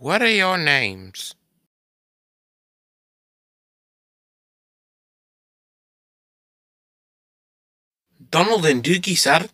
What are your names? Donald and Dookie, sir.